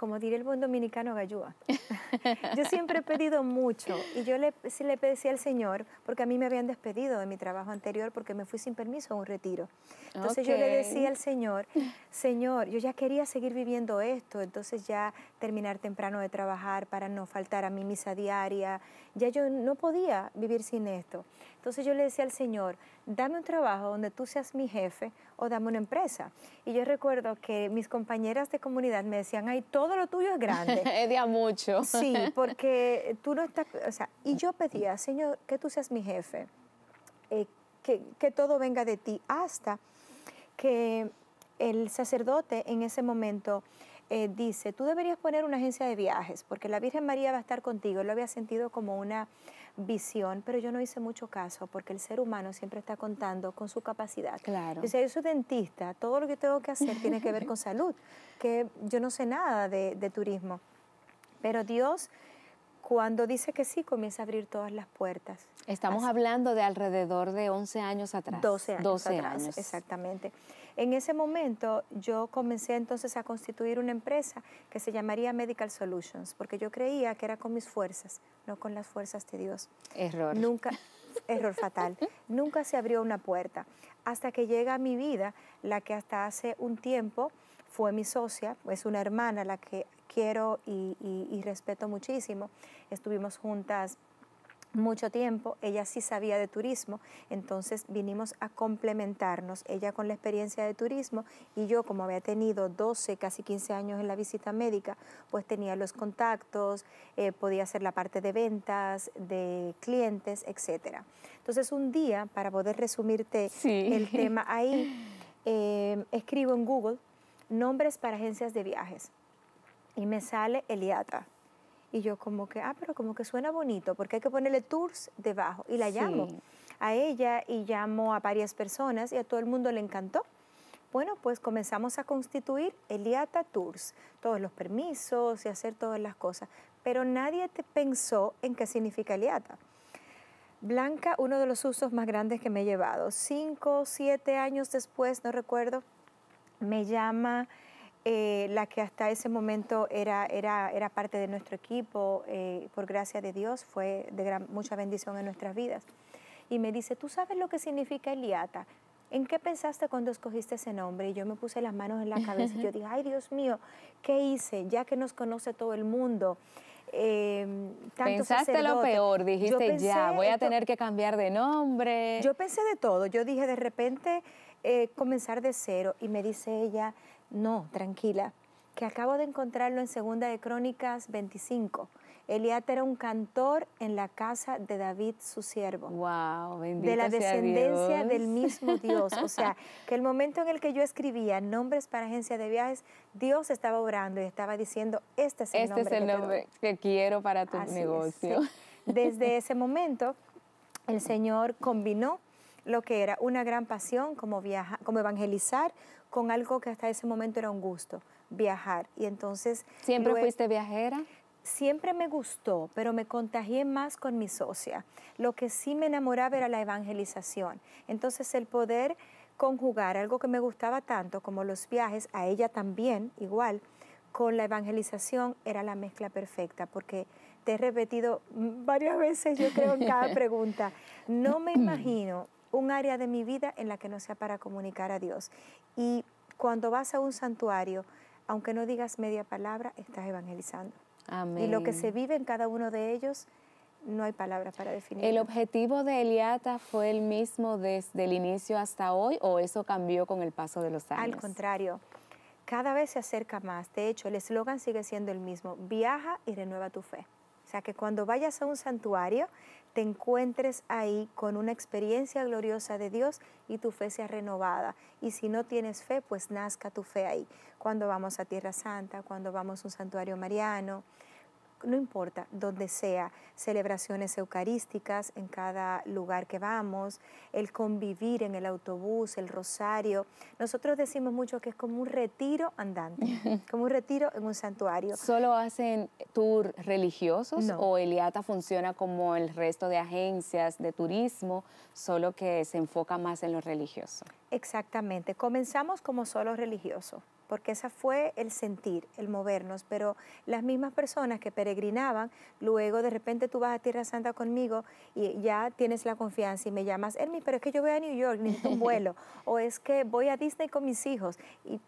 como diría el buen dominicano Gallúa. yo siempre he pedido mucho y yo le, le decía al Señor, porque a mí me habían despedido de mi trabajo anterior porque me fui sin permiso a un retiro. Entonces yo le decía al Señor, Señor, yo ya quería seguir viviendo esto, entonces ya terminar temprano de trabajar, para no faltar a mi misa diaria. Ya yo no podía vivir sin esto. Entonces yo le decía al Señor, dame un trabajo donde tú seas mi jefe o dame una empresa. Y yo recuerdo que mis compañeras de comunidad me decían, ay, todo lo tuyo es grande. es mucho. sí, porque tú no estás, o sea, y yo pedía, Señor, que tú seas mi jefe, eh, que, que todo venga de ti, hasta que el sacerdote en ese momento eh, dice, tú deberías poner una agencia de viajes, porque la Virgen María va a estar contigo. lo había sentido como una visión, pero yo no hice mucho caso, porque el ser humano siempre está contando con su capacidad. Claro. yo soy dentista, todo lo que tengo que hacer tiene que ver con salud, que yo no sé nada de, turismo. Pero Dios cuando dice que sí, comienza a abrir todas las puertas. Estamos hablando de alrededor de 11 años atrás. 12 años. atrás, años. Exactamente. En ese momento yo comencé entonces a constituir una empresa que se llamaría Medical Solutions, porque yo creía que era con mis fuerzas, no con las fuerzas de Dios. Error. Nunca, error fatal. Nunca se abrió una puerta. Hasta que llega a mi vida la que hasta hace un tiempo fue mi socia, es una hermana la que quiero y, y respeto muchísimo. Estuvimos juntas mucho tiempo, ella sí sabía de turismo, entonces vinimos a complementarnos, ella con la experiencia de turismo y yo como había tenido 12, casi 15 años en la visita médica, pues tenía los contactos, eh, podía hacer la parte de ventas, de clientes, etc. Entonces un día, para poder resumirte el tema ahí, em, escribo en Google nombres para agencias de viajes y me sale Eliata y yo como que, ah, pero como que suena bonito, porque hay que ponerle tours debajo. Y la llamo a ella y llamo a varias personas y a todo el mundo le encantó. Bueno, pues comenzamos a constituir Eliata Tours, todos los permisos y hacer todas las cosas, pero nadie te pensó en qué significa Eliata. Blanca, uno de los usos más grandes que me he llevado, cinco, siete años después, no recuerdo, me llama eh, la que hasta ese momento era, era, era parte de nuestro equipo, eh, por gracia de Dios, fue de gran, mucha bendición en nuestras vidas. Y me dice, ¿tú sabes lo que significa Eliata? ¿En qué pensaste cuando escogiste ese nombre? Y yo me puse las manos en la cabeza y yo dije, ay Dios mío, ¿qué hice? Ya que nos conoce todo el mundo. Em, pensaste lo peor, dijiste ya, voy a tener que cambiar de nombre. Yo pensé de todo, yo dije de repente eh, comenzar de cero y me dice ella, no, tranquila, que acabo de encontrarlo en Segunda de Crónicas 25. Eliat era un cantor en la casa de David, su siervo. Wow, bendito De la descendencia del mismo Dios. O sea, que el momento en el que yo escribía nombres para agencia de viajes, Dios estaba orando y estaba diciendo, este es el este nombre. que quiero para tu negocio. Desde ese momento, el Señor combinó lo que era una gran pasión como, como evangelizar con algo que hasta ese momento era un gusto, viajar. Y entonces... ¿Siempre fuiste viajera? Siempre me gustó, pero me contagié más con mi socia. Lo que sí me enamoraba era la evangelización. Entonces el poder conjugar algo que me gustaba tanto como los viajes, a ella también igual, con la evangelización era la mezcla perfecta, porque te he repetido varias veces, yo creo, en cada pregunta. No me imagino un área de mi vida en la que no sea para comunicar a Dios. Y cuando vas a un santuario, aunque no digas media palabra, estás evangelizando. Y lo que se vive en cada uno de ellos, no hay palabra para definir. ¿El objetivo de Eliata fue el mismo desde el inicio hasta hoy o eso cambió con el paso de los años? Al contrario, cada vez se acerca más. De hecho, el eslogan sigue siendo el mismo, viaja y renueva tu fe. O sea, que cuando vayas a un santuario, te encuentres ahí con una experiencia gloriosa de Dios y tu fe sea renovada. Y si no tienes fe, pues nazca tu fe ahí. Cuando vamos a Tierra Santa, cuando vamos a un santuario mariano, no importa, dónde sea, celebraciones eucarísticas en cada lugar que vamos, el convivir en el autobús, el rosario. Nosotros decimos mucho que es como un retiro andante, como un retiro en un santuario. ¿Solo hacen tours religiosos o Eliata funciona como el resto de agencias de turismo, solo que se enfoca más en lo religioso? Exactamente, comenzamos como solo religioso porque ese fue el sentir, el movernos, pero las mismas personas que peregrinaban, luego de repente tú vas a Tierra Santa conmigo y ya tienes la confianza y me llamas, Hermi, pero es que yo voy a New York, necesito un vuelo, o es que voy a Disney con mis hijos. Y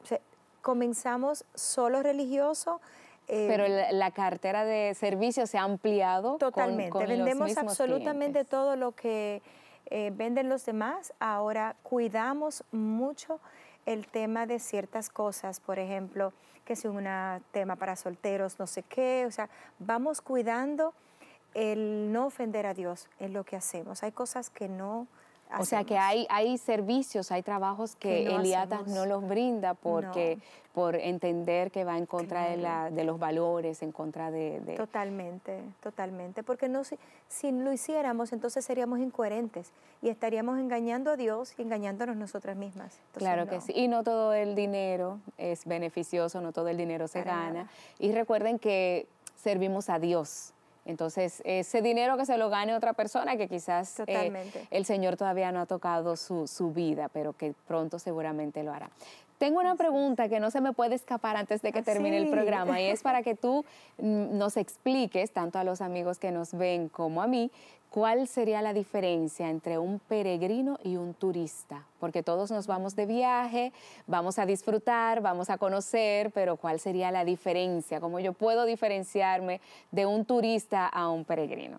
comenzamos solo religioso, eh, Pero la, cartera de servicios se ha ampliado. Totalmente. Vendemos absolutamente todo lo que eh, venden los demás. Ahora cuidamos mucho el tema de ciertas cosas, por ejemplo, que es un tema para solteros, no sé qué, o sea, vamos cuidando el no ofender a Dios en lo que hacemos. Hay cosas que no o sea que hay, hay servicios, hay trabajos que, que no los brinda porque, por entender que va en contra de, los valores, en contra de, Totalmente, totalmente, porque no, si, si lo hiciéramos entonces seríamos incoherentes y estaríamos engañando a Dios y engañándonos nosotras mismas. claro que sí, y no todo el dinero es beneficioso, no todo el dinero se gana. Y recuerden que servimos a Dios entonces, ese dinero que se lo gane otra persona que quizás eh, el Señor todavía no ha tocado su, su vida, pero que pronto seguramente lo hará. Tengo una pregunta que no se me puede escapar antes de que ah, termine el programa y es para que tú mm, nos expliques, tanto a los amigos que nos ven como a mí, cuál sería la diferencia entre un peregrino y un turista. Porque todos nos vamos de viaje, vamos a disfrutar, vamos a conocer, pero cuál sería la diferencia, cómo yo puedo diferenciarme de un turista a un peregrino.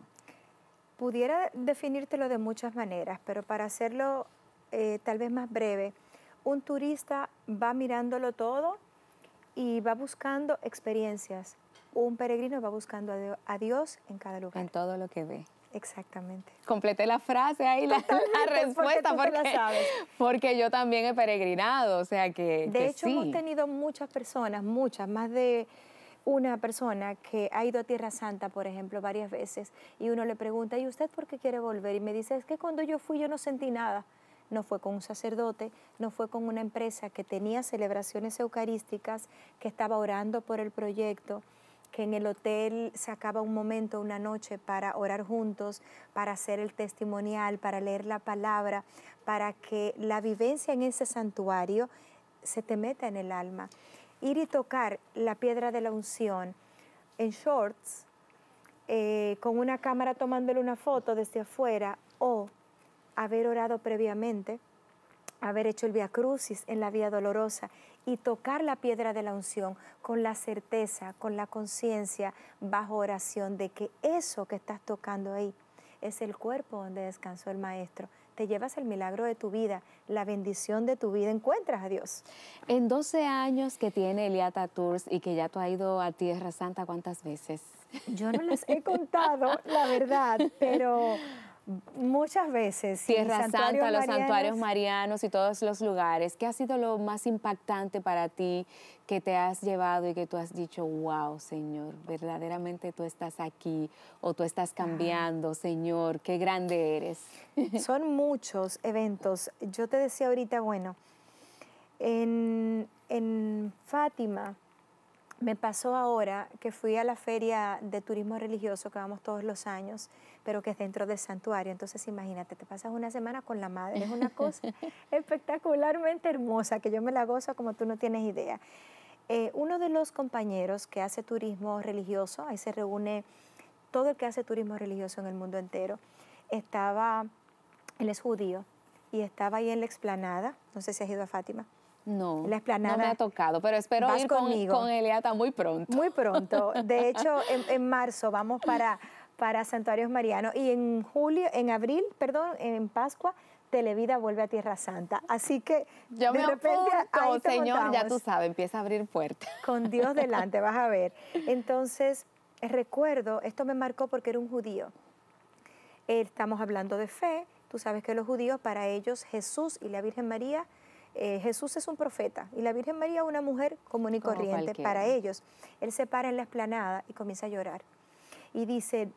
Pudiera definírtelo de muchas maneras, pero para hacerlo eh, tal vez más breve, un turista va mirándolo todo y va buscando experiencias. Un peregrino va buscando a Dios en cada lugar. En todo lo que ve. Exactamente. Completé la frase ahí, la, respuesta, porque, sabes. porque, yo también he peregrinado, o sea que. De hecho, hemos tenido muchas personas, muchas, más de una persona que ha ido a Tierra Santa, por ejemplo, varias veces, y uno le pregunta, ¿y usted por qué quiere volver? Y me dice, es que cuando yo fui yo no sentí nada no fue con un sacerdote, no fue con una empresa que tenía celebraciones eucarísticas, que estaba orando por el proyecto, que en el hotel sacaba un momento, una noche para orar juntos, para hacer el testimonial, para leer la palabra, para que la vivencia en ese santuario se te meta en el alma. Ir y tocar la piedra de la unción en shorts, eh, con una cámara tomándole una foto desde afuera o haber orado previamente, haber hecho el vía Crucis en la Vía Dolorosa y tocar la piedra de la unción con la certeza, con la conciencia, bajo oración de que eso que estás tocando ahí es el cuerpo donde descansó el Maestro. Te llevas el milagro de tu vida, la bendición de tu vida, encuentras a Dios. En 12 años que tiene Eliata Tours y que ya tú has ido a Tierra Santa, ¿cuántas veces? Yo no les he contado, la verdad, pero muchas veces. Tierra Santa, los santuarios marianos y todos los lugares. ¿Qué ha sido lo más impactante para ti que te has llevado y que tú has dicho, wow, Señor, verdaderamente tú estás aquí o tú estás cambiando, Señor, qué grande eres? Son muchos eventos. Yo te decía ahorita, bueno, en, en Fátima me pasó ahora que fui a la feria de turismo religioso que vamos todos los años, pero que es dentro del santuario. Entonces, imagínate, te pasas una semana con la madre. Es una cosa espectacularmente hermosa que yo me la gozo como tú no tienes idea. Eh, uno de los compañeros que hace turismo religioso, ahí se reúne todo el que hace turismo religioso en el mundo entero, estaba, él es judío, y estaba ahí en la explanada, no sé si has ido a Fátima, no, la no me ha tocado, pero espero ir con, Eliata muy pronto. Muy pronto. De hecho, en, marzo vamos para, para Santuarios Marianos y en julio, en abril, perdón, en Pascua, Televida vuelve a Tierra Santa. Así que de repente hay ahí señor, ya tú sabes, empieza a abrir puertas. Con Dios delante, vas a ver. Entonces, recuerdo, esto me marcó porque era un judío. Estamos hablando de fe, tú sabes que los judíos para ellos Jesús y la Virgen María eh, Jesús es un profeta y la Virgen María una mujer común y corriente para ellos. Él se para en la esplanada y comienza a llorar. Y dice,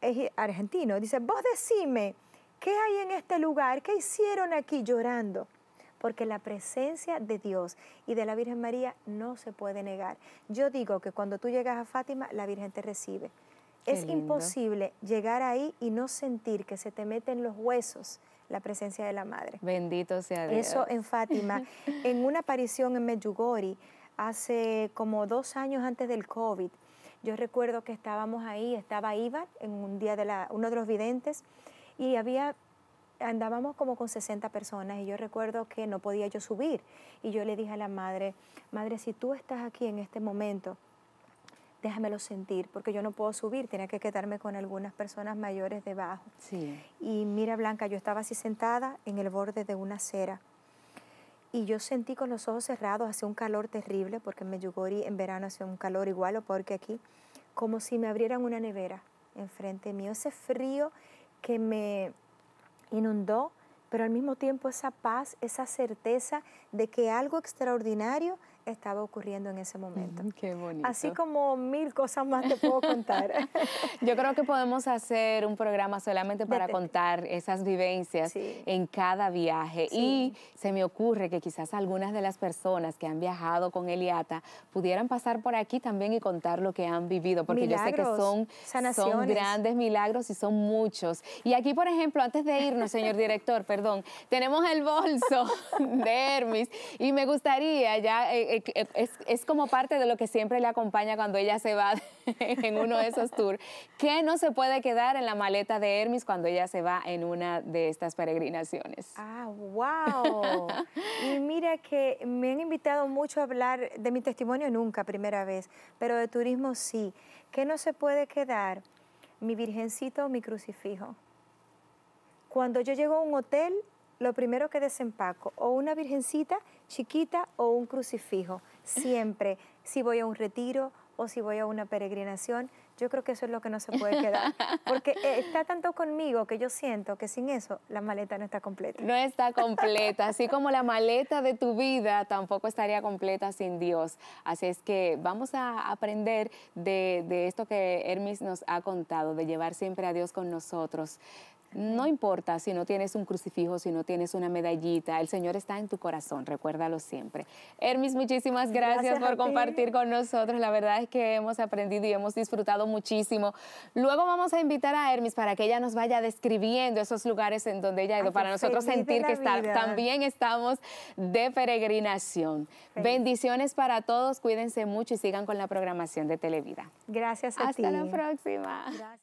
es argentino, dice, vos decime, ¿qué hay en este lugar? ¿Qué hicieron aquí llorando? porque la presencia de Dios y de la Virgen María no se puede negar. Yo digo que cuando tú llegas a Fátima, la Virgen te recibe. es imposible llegar ahí y no sentir que se te meten los huesos la presencia de la madre. Bendito sea Dios. Eso en Fátima. en una aparición en Medjugorje, hace como dos años antes del COVID, yo recuerdo que estábamos ahí, estaba Iván en un día de la, uno de los videntes y había andábamos como con 60 personas y yo recuerdo que no podía yo subir y yo le dije a la madre, madre, si tú estás aquí en este momento, déjamelo sentir, porque yo no puedo subir, tenía que quedarme con algunas personas mayores debajo. Y mira, Blanca, yo estaba así sentada en el borde de una acera y yo sentí con los ojos cerrados, hacía un calor terrible, porque en Meyugori en verano hace un calor igual o porque aquí, como si me abrieran una nevera enfrente mío, ese frío que me inundó, pero al mismo tiempo esa paz, esa certeza de que algo extraordinario estaba ocurriendo en ese momento. qué bonito. Así como mil cosas más te puedo contar. Yo creo que podemos hacer un programa solamente para contar esas vivencias en cada viaje. Y se me ocurre que quizás algunas de las personas que han viajado con Eliata pudieran pasar por aquí también y contar lo que han vivido, porque yo sé que son, son grandes milagros y son muchos. Y aquí, por ejemplo, antes de irnos, señor director, perdón, tenemos el bolso de Hermes y me gustaría ya... Eh, eh, eh, es, como parte de lo que siempre le acompaña cuando ella se va en uno de esos tours. ¿Qué no se puede quedar en la maleta de Hermes cuando ella se va en una de estas peregrinaciones? Ah, wow. y mira que me han invitado mucho a hablar de mi testimonio nunca, primera vez, pero de turismo sí. ¿Qué no se puede quedar? Mi virgencito mi crucifijo. Cuando yo llego a un hotel, lo primero que desempaco, o una virgencita chiquita o un crucifijo, siempre, si voy a un retiro o si voy a una peregrinación, yo creo que eso es lo que no se puede quedar, porque eh, está tanto conmigo que yo siento que sin eso la maleta no está completa. No está completa, así como la maleta de tu vida tampoco estaría completa sin Dios. Así es que vamos a aprender de, esto que Hermes nos ha contado, de llevar siempre a Dios con nosotros. No importa si no tienes un crucifijo, si no tienes una medallita, el Señor está en tu corazón, recuérdalo siempre. Hermis, muchísimas gracias, por compartir con nosotros. La verdad es que hemos aprendido y hemos disfrutado muchísimo. Luego vamos a invitar a Hermis para que ella nos vaya describiendo esos lugares en donde ella ha ido, para nosotros sentir que también estamos de peregrinación. Bendiciones para todos, cuídense mucho y sigan con la programación de Televida. Gracias a Hasta ti. Hasta la próxima.